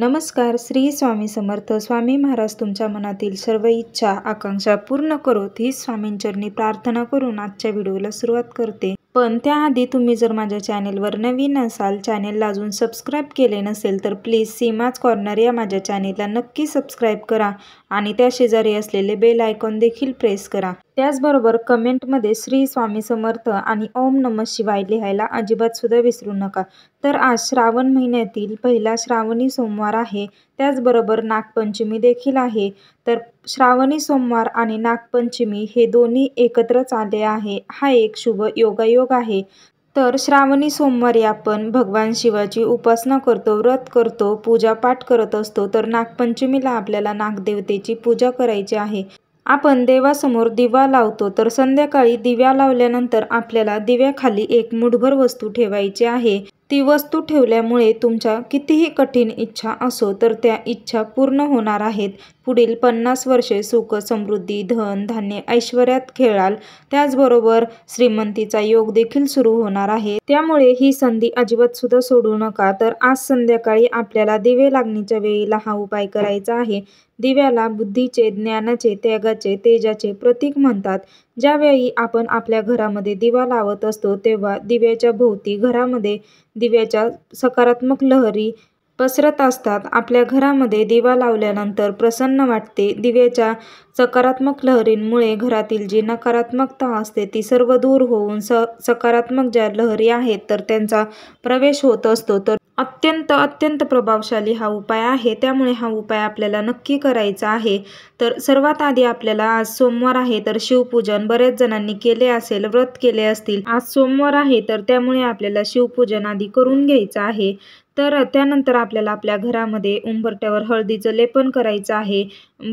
नमस्कार श्री स्वामी समर्थ स्वामी महाराज तुमच्या मनातील सर्व इच्छा आकांक्षा पूर्ण करोत ही स्वामींचरणी प्रार्थना करून आजच्या व्हिडिओला सुरुवात करते पण त्याआधी तुम्ही जर माझ्या चॅनेलवर नवीन असाल चॅनेलला अजून सबस्क्राईब केले नसेल तर प्लीज सीमाच कॉर्नर या माझ्या चॅनेलला नक्की सबस्क्राईब करा आणि त्या शेजारी असलेले बेल आयकॉन देखील प्रेस करा त्याचबरोबर कमेंटमध्ये श्री स्वामी समर्थ आणि ओम नम शिवाय लिहायला अजिबातसुद्धा विसरू नका तर आज श्रावण महिन्यातील पहिला श्रावणी सोमवार आहे त्याचबरोबर नागपंचमी देखील आहे तर श्रावणी सोमवार आणि नागपंचमी हे दोन्ही एकत्रच आले आहे हा एक शुभ योगायोग आहे तर श्रावणी सोमवारी आपण भगवान शिवाची उपासना करतो व्रत करतो पूजापाठ करत असतो तर नागपंचमीला आपल्याला नागदेवतेची पूजा करायची आहे आपण देवासमोर दिवा लावतो तर संध्याकाळी दिव्या लावल्यानंतर आपल्याला दिव्याखाली एक मुठभर वस्तू ठेवायची आहे ती वस्तू ठेवल्यामुळे तुमच्या कितीही कठीण इच्छा असो तर त्या इच्छा पूर्ण होणार आहेत पुढील पन्नास वर्षे सुख समृद्धी धन धान्य ऐश्वर्यात खेळाल त्याचबरोबर श्रीमंतीचा योग देखील सुरू होणार आहे त्यामुळे ही संधी अजिबात सुद्धा सोडू नका तर आज संध्याकाळी आपल्याला दिवे लागणीच्या वेळेला हा उपाय करायचा आहे दिव्याला बुद्धीचे ज्ञानाचे त्यागाचे तेजाचे प्रतीक म्हणतात ज्यावेळी आपण आपल्या घरामध्ये दिवा लावत असतो तेव्हा दिव्याच्या भोवती घरामध्ये दिव्याच्या सकारात्मक लहरी पसरत असतात आपल्या घरामध्ये दिवा लावल्यानंतर प्रसन्न वाटते दिव्याच्या सकारात्मक लहरींमुळे घरातील जी नकारात्मकता असते ती सर्व दूर होऊन स सकारात्मक ज्या लहरी आहेत तर त्यांचा प्रवेश होत असतो तर अत्यंत अत्यंत प्रभावशाली हा उपाय आहे त्यामुळे हा उपाय आपल्याला नक्की करायचा आहे तर सर्वात आधी आपल्याला आज सोमवार आहे तर शिवपूजन बऱ्याच जणांनी केले असेल व्रत केले असतील आज सोमवार आहे तर त्यामुळे आपल्याला शिवपूजन आधी करून घ्यायचं आहे तर त्यानंतर आपल्याला आपल्या घरामध्ये उंबरट्यावर हळदीचं लेपन करायचं आहे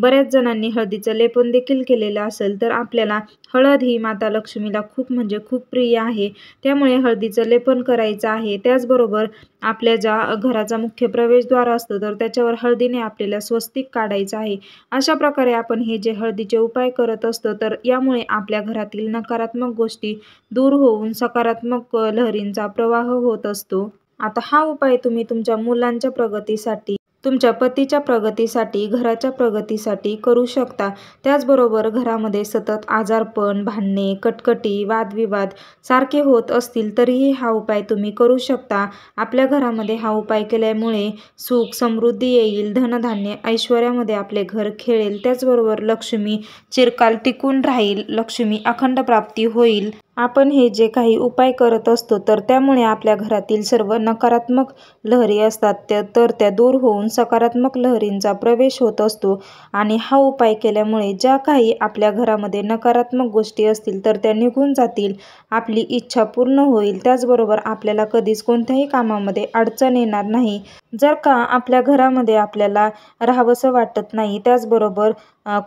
बऱ्याच जणांनी हळदीचं लेपन देखील केलेलं असेल तर आपल्याला हळद ही माता लक्ष्मीला खूप म्हणजे खूप प्रिय आहे त्यामुळे हळदीचं लेपन करायचं आहे त्याचबरोबर आपल्या ज्या घराचा मुख्य प्रवेशद्वार असतो तर त्याच्यावर हळदीने आपल्याला स्वस्तिक काढायचं आहे अशा प्रकारे आपण हे जे हळदीचे उपाय करत असतो तर यामुळे आपल्या घरातील नकारात्मक गोष्टी दूर होऊन सकारात्मक लहरींचा प्रवाह होत असतो आता हा उपाय तुम्ही तुमच्या मुलांच्या प्रगतीसाठी तुमच्या पतीच्या प्रगतीसाठी घराच्या प्रगतीसाठी करू शकता त्याचबरोबर घरामध्ये सतत आजारपण भांडणे कटकटी वादविवाद सारखे होत असतील तरीही हा उपाय तुम्ही करू शकता आपल्या घरामध्ये हा उपाय केल्यामुळे सुख समृद्धी येईल धनधान्य ऐश्वर्यामध्ये आपले घर खेळेल त्याचबरोबर लक्ष्मी चिरकाल टिकून राहील लक्ष्मी अखंड प्राप्ती होईल आपण हे जे काही उपाय करत असतो तर त्यामुळे आपल्या घरातील सर्व नकारात्मक लहरी असतात त्या तर त्या दूर होऊन सकारात्मक लहरींचा प्रवेश होत असतो आणि हा उपाय केल्यामुळे ज्या काही आपल्या घरामध्ये नकारात्मक गोष्टी असतील तर त्या निघून जातील आपली इच्छा पूर्ण होईल त्याचबरोबर आपल्याला कधीच कोणत्याही कामामध्ये अडचण येणार नाही जर का आपल्या घरामध्ये आपल्याला राहावंसं वाटत नाही त्याचबरोबर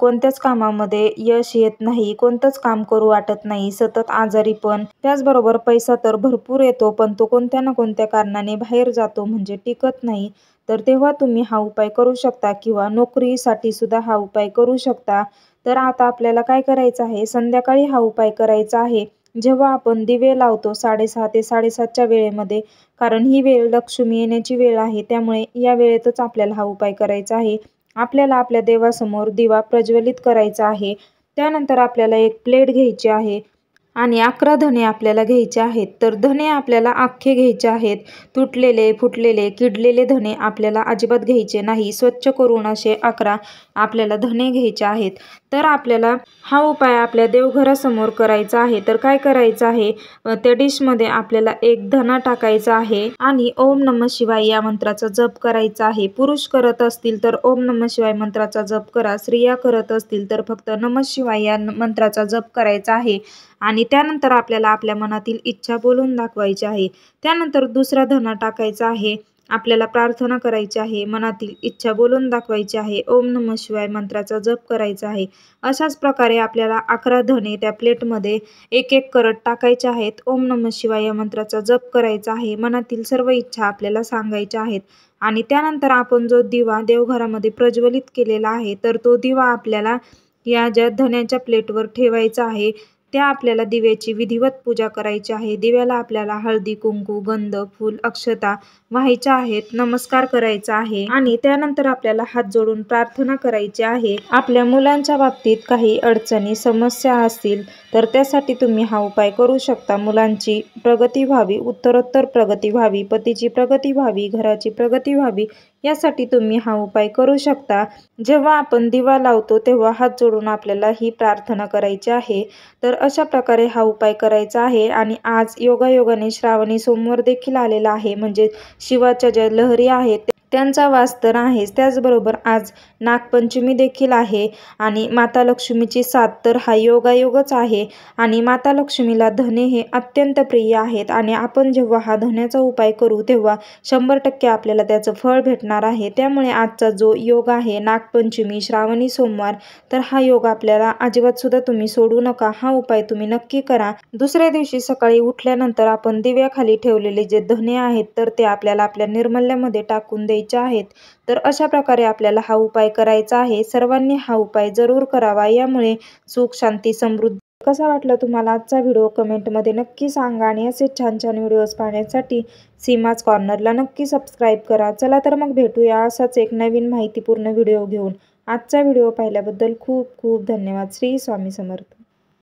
कोणत्याच कामामध्ये यश येत नाही कोणतंच काम करू वाटत नाही सतत आजारी पण त्याचबरोबर पैसा तर भरपूर येतो पण तो कोणत्या ना कोणत्या कारणाने बाहेर जातो म्हणजे टिकत नाही तर तेव्हा तुम्ही हा उपाय करू शकता किंवा नोकरीसाठी सुद्धा हा उपाय करू शकता तर आता आपल्याला काय करायचं आहे संध्याकाळी हा उपाय करायचा आहे जेव्हा आपण दिवे लावतो साडेसहा ते साडेसातच्या वेळेमध्ये कारण ही वेळ लक्ष्मी येण्याची वेळ आहे त्यामुळे या वेळेतच आपल्याला हा उपाय करायचा आहे आपल्याला आपल्या देवासमोर दिवा प्रज्वलित करायचा आहे त्यानंतर आपल्याला एक प्लेट घ्यायची आहे आणि अकरा धणे आपल्याला घ्यायचे आहेत तर धणे आपल्याला आख्खे घ्यायचे आहेत तुटलेले फुटलेले किडलेले धणे आपल्याला अजिबात घ्यायचे नाही स्वच्छ करून असे अकरा आपल्याला धणे घ्यायचे आहेत तर आपल्याला हा उपाय आपल्या देवघरासमोर करायचा आहे तर काय करायचं आहे त्या डिशमध्ये आपल्याला एक धना टाकायचा आहे आणि ओम नम शिवाय या मंत्राचा जप करायचा आहे पुरुष करत असतील तर ओम नम शिवाय मंत्राचा जप करा स्त्रिया करत असतील तर फक्त नम शिवाय या मंत्राचा जप करायचा आहे आणि त्यानंतर आपल्याला आपल्या मनातील इच्छा बोलून दाखवायची आहे त्यानंतर दुसरा धना टाकायचा आहे आपल्याला प्रार्थना करायची आहे मनातील इच्छा बोलून दाखवायची आहे ओम नम शिवाय मंत्राचा जप करायचा आहे अशाच प्रकारे आपल्याला अकरा धने त्या प्लेटमध्ये एक एक करत टाकायचे आहेत ओम नम शिवाय या मंत्राचा जप करायचा आहे मनातील सर्व इच्छा आपल्याला सांगायच्या आहेत आणि त्यानंतर आपण जो दिवा देवघरामध्ये प्रज्वलित केलेला आहे तर तो दिवा आपल्याला या ज्या धन्याच्या प्लेटवर ठेवायचा आहे त्या आपल्याला दिव्याची विधिवत पूजा करायची आहे दिव्याला आपल्याला हळदी कुंकू गंध फूल अक्षता व्हायच्या आहेत नमस्कार करायचा आहे आणि त्यानंतर आपल्याला हात जोडून प्रार्थना करायची आहे आपल्या मुलांच्या बाबतीत काही अडचणी समस्या असतील तर त्यासाठी तुम्ही हा उपाय करू शकता मुलांची प्रगती व्हावी उत्तरोत्तर प्रगती व्हावी पतीची प्रगती व्हावी घराची प्रगती व्हावी यासाठी तुम्ही हा उपाय करू शकता जेव्हा आपण दिवा लावतो तेव्हा हात जोडून आपल्याला ही प्रार्थना करायची आहे तर अशा प्रकारे हा उपाय करायचा आहे आणि आज योगायोगाने श्रावणी सोमवार देखील आलेला आहे म्हणजे शिवाच्या ज्या लहरी आहेत त्यांचा वास तर आहेच त्याचबरोबर आज नागपंचमी देखील आहे आणि माता लक्ष्मीची साथ तर हा योगायोगच आहे आणि माता लक्ष्मीला धने हे अत्यंत प्रिय आहेत आणि आपण जेव्हा हा धन्याचा उपाय करू तेव्हा शंभर टक्के आपल्याला त्याचं फळ भेटणार आहे त्यामुळे आजचा जो योग आहे नागपंचमी श्रावणी सोमवार तर हा योग आपल्याला अजिबातसुद्धा तुम्ही सोडू नका हा उपाय तुम्ही नक्की करा दुसऱ्या दिवशी सकाळी उठल्यानंतर आपण दिव्याखाली ठेवलेले जे धने आहेत तर ते आपल्याला आपल्या निर्मल्यामध्ये टाकून दे द्यायच्या आहेत तर अशा प्रकारे आपल्याला हा उपाय करायचा आहे सर्वांनी हा उपाय जरूर करावा यामुळे सुख शांती समृद्धी कसा वाटला तुम्हाला आजचा व्हिडिओ कमेंटमध्ये नक्की सांगा आणि असे छान छान व्हिडिओज पाहण्यासाठी सीमाज कॉर्नरला नक्की सबस्क्राईब करा चला तर मग भेटूया असाच एक नवीन माहितीपूर्ण व्हिडिओ घेऊन आजचा व्हिडिओ पाहिल्याबद्दल खूप खूप धन्यवाद श्री स्वामी समर्थ